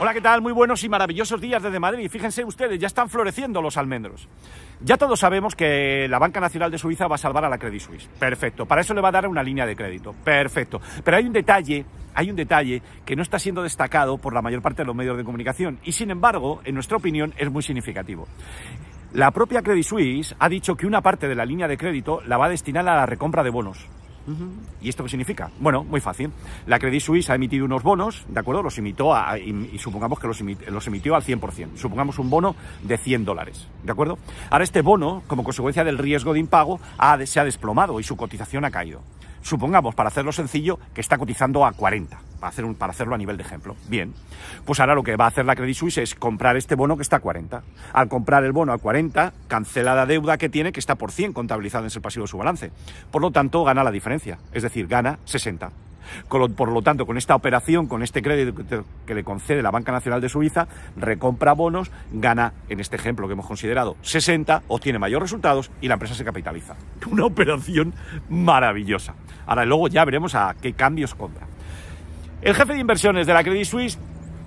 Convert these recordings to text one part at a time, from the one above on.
Hola, ¿qué tal? Muy buenos y maravillosos días desde Madrid. Fíjense ustedes, ya están floreciendo los almendros. Ya todos sabemos que la Banca Nacional de Suiza va a salvar a la Credit Suisse. Perfecto. Para eso le va a dar una línea de crédito. Perfecto. Pero hay un detalle, hay un detalle que no está siendo destacado por la mayor parte de los medios de comunicación y sin embargo, en nuestra opinión, es muy significativo. La propia Credit Suisse ha dicho que una parte de la línea de crédito la va a destinar a la recompra de bonos. ¿Y esto qué significa? Bueno, muy fácil. La Credit Suisse ha emitido unos bonos, ¿de acuerdo? Los imitó y, supongamos que los, emitió al 100%. Supongamos un bono de 100 dólares, ¿de acuerdo? Ahora este bono, como consecuencia del riesgo de impago, se ha desplomado y su cotización ha caído. Supongamos, para hacerlo sencillo, que está cotizando a 40, para, hacer un, para hacerlo a nivel de ejemplo. Bien, pues ahora lo que va a hacer la Credit Suisse es comprar este bono que está a 40. Al comprar el bono a 40, cancela la deuda que tiene, que está por 100 contabilizada en el pasivo de su balance. Por lo tanto, gana la diferencia, es decir, gana 60. Por lo tanto, con esta operación, con este crédito que le concede la Banca Nacional de Suiza, recompra bonos, gana, en este ejemplo que hemos considerado, 60, obtiene mayores resultados y la empresa se capitaliza. Una operación maravillosa. Ahora luego ya veremos a qué cambios compra. El jefe de inversiones de la Credit Suisse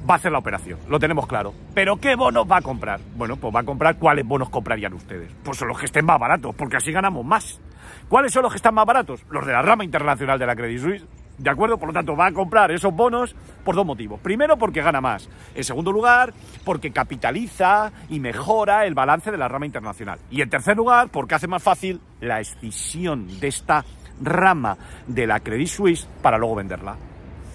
va a hacer la operación, lo tenemos claro. Pero ¿qué bonos va a comprar? Bueno, pues va a comprar cuáles bonos comprarían ustedes. Pues son los que estén más baratos, porque así ganamos más. ¿Cuáles son los que están más baratos? Los de la rama internacional de la Credit Suisse. ¿De acuerdo? Por lo tanto, va a comprar esos bonos por dos motivos. Primero, porque gana más. En segundo lugar, porque capitaliza y mejora el balance de la rama internacional. Y en tercer lugar, porque hace más fácil la escisión de esta rama de la Credit Suisse para luego venderla.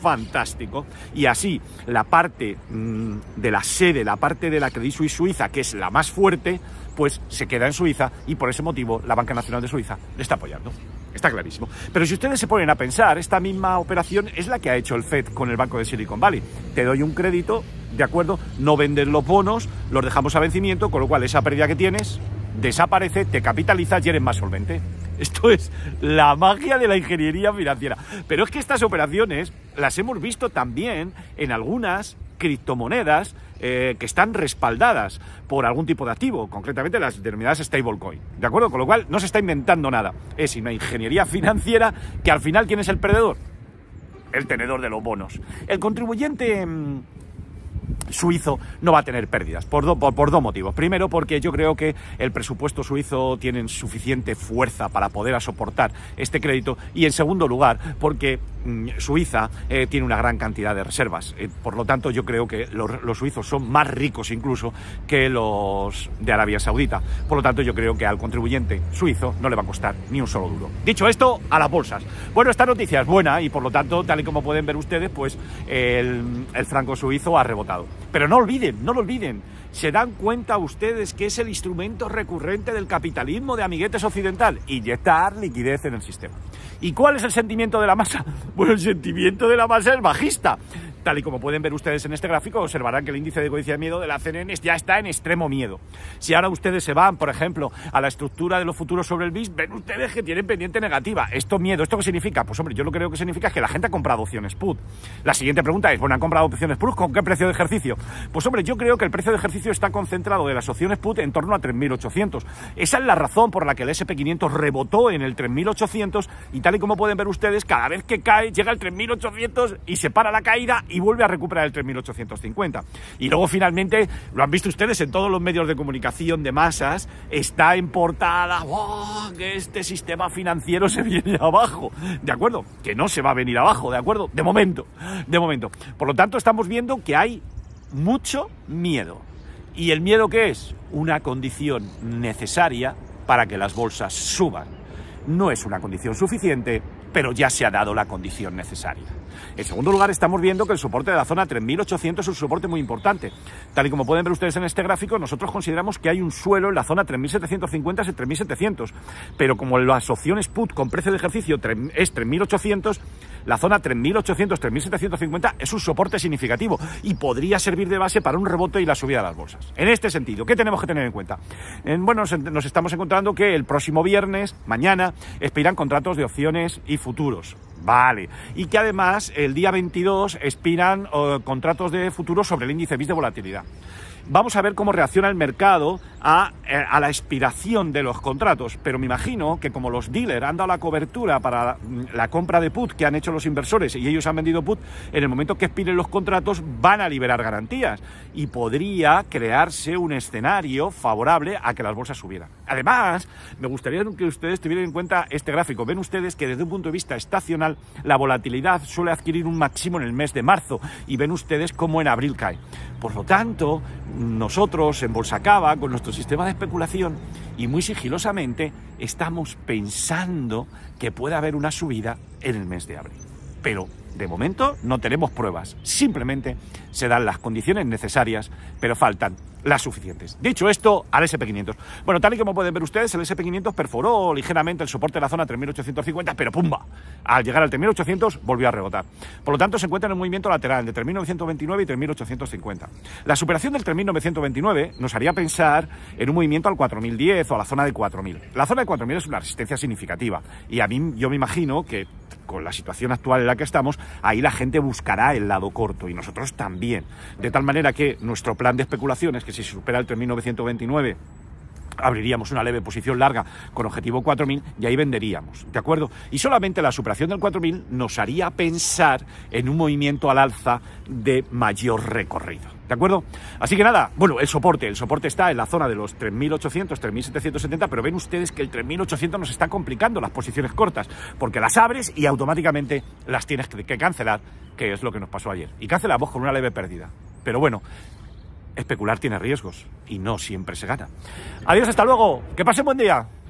Fantástico. Y así, la parte mm, de la sede, la parte de la Credit Suisse Suiza, que es la más fuerte, pues se queda en Suiza y por ese motivo la Banca Nacional de Suiza le está apoyando. Está clarísimo. Pero si ustedes se ponen a pensar, esta misma operación es la que ha hecho el Fed con el Banco de Silicon Valley. Te doy un crédito, ¿de acuerdo? No vendes los bonos, los dejamos a vencimiento, con lo cual esa pérdida que tienes desaparece, te capitaliza y eres más solvente. Esto es la magia de la ingeniería financiera. Pero es que estas operaciones las hemos visto también en algunas criptomonedas eh, que están respaldadas por algún tipo de activo, concretamente las denominadas stablecoin. ¿De acuerdo? Con lo cual no se está inventando nada. Es una ingeniería financiera que al final, ¿quién es el perdedor? El tenedor de los bonos. El contribuyente... Mm, suizo no va a tener pérdidas, por, dos motivos. Primero, porque yo creo que el presupuesto suizo tiene suficiente fuerza para poder soportar este crédito. Y en segundo lugar, porque mm, Suiza eh, tiene una gran cantidad de reservas. Eh, por lo tanto, yo creo que los, suizos son más ricos incluso que los de Arabia Saudita. Por lo tanto, yo creo que al contribuyente suizo no le va a costar ni un solo duro. Dicho esto, a las bolsas. Bueno, esta noticia es buena y por lo tanto, tal y como pueden ver ustedes, pues el, el franco suizo ha rebotado. Pero no olviden, no lo olviden. ¿Se dan cuenta ustedes que es el instrumento recurrente del capitalismo de amiguetes occidental? Inyectar liquidez en el sistema. ¿Y cuál es el sentimiento de la masa? Bueno, el sentimiento de la masa es bajista. Tal y como pueden ver ustedes en este gráfico, observarán que el índice de codicia de miedo de la CNN ya está en extremo miedo. Si ahora ustedes se van, por ejemplo, a la estructura de los futuros sobre el BIS, ven ustedes que tienen pendiente negativa. ¿Esto miedo? ¿Esto qué significa? Pues hombre, yo lo que creo que significa es que la gente ha comprado opciones put. La siguiente pregunta es, bueno, ¿han comprado opciones put con qué precio de ejercicio? Pues hombre, yo creo que el precio de ejercicio está concentrado de las opciones put en torno a 3.800. Esa es la razón por la que el SP500 rebotó en el 3.800 y tal y como pueden ver ustedes, cada vez que cae llega el 3.800 y se para la caída y vuelve a recuperar el 3850. Y luego finalmente, lo han visto ustedes en todos los medios de comunicación de masas, está en portada que este sistema financiero se viene abajo. ¿De acuerdo? Que no se va a venir abajo, ¿de acuerdo? De momento, de momento. Por lo tanto, estamos viendo que hay mucho miedo. ¿Y el miedo qué es? Una condición necesaria para que las bolsas suban. No es una condición suficiente, pero ya se ha dado la condición necesaria. En segundo lugar, estamos viendo que el soporte de la zona 3800 es un soporte muy importante. Tal y como pueden ver ustedes en este gráfico, nosotros consideramos que hay un suelo en la zona 3750 y 3700, pero como las opciones put con precio de ejercicio es 3800, la zona 3.800, 3.750 es un soporte significativo y podría servir de base para un rebote y la subida de las bolsas. En este sentido, ¿qué tenemos que tener en cuenta? bueno, nos estamos encontrando que el próximo viernes, mañana, expiran contratos de opciones y futuros. Vale. Y que además el día 22 expiran eh, contratos de futuros sobre el índice BIS de volatilidad vamos a ver cómo reacciona el mercado eh, a, la expiración de los contratos. Pero me imagino que como los dealers han dado la cobertura para mm, la compra de put que han hecho los inversores y ellos han vendido put, en el momento que expiren los contratos van a liberar garantías y podría crearse un escenario favorable a que las bolsas subieran. Además, me gustaría que ustedes tuvieran en cuenta este gráfico. Ven ustedes que desde un punto de vista estacional la volatilidad suele adquirir un máximo en el mes de marzo y ven ustedes cómo en abril cae. Por lo tanto, nosotros en Bolsa Cava, con nuestro sistema de especulación y muy sigilosamente, estamos pensando que puede haber una subida en el mes de abril. Pero de momento no tenemos pruebas, simplemente se dan las condiciones necesarias, pero faltan las suficientes. Dicho esto, al SP500. Bueno, tal y como pueden ver ustedes, el SP500 perforó ligeramente el soporte de la zona 3850, pero ¡pumba! Al llegar al 3800 volvió a rebotar. Por lo tanto, se encuentra en un movimiento lateral entre 3929 y 3850. La superación del 3929 nos haría pensar en un movimiento al 4010 o a la zona de 4000. La zona de 4000 es una resistencia significativa y a mí yo me imagino que con la situación actual en la que estamos, ahí la gente buscará el lado corto y nosotros también. De tal manera que nuestro plan de especulaciones que si se supera el 3.929 abriríamos una leve posición larga con objetivo 4.000 y ahí venderíamos, ¿de acuerdo? Y solamente la superación del 4.000 nos haría pensar en un movimiento al alza de mayor recorrido. ¿De acuerdo? Así que nada, bueno, el soporte, el soporte está en la zona de los 3.800, 3.770, pero ven ustedes que el 3.800 nos está complicando las posiciones cortas, porque las abres y automáticamente las tienes que cancelar, que es lo que nos pasó ayer. Y cancelamos con una leve pérdida. Pero bueno, especular tiene riesgos y no siempre se gana. Adiós, hasta luego. Que pasen buen día.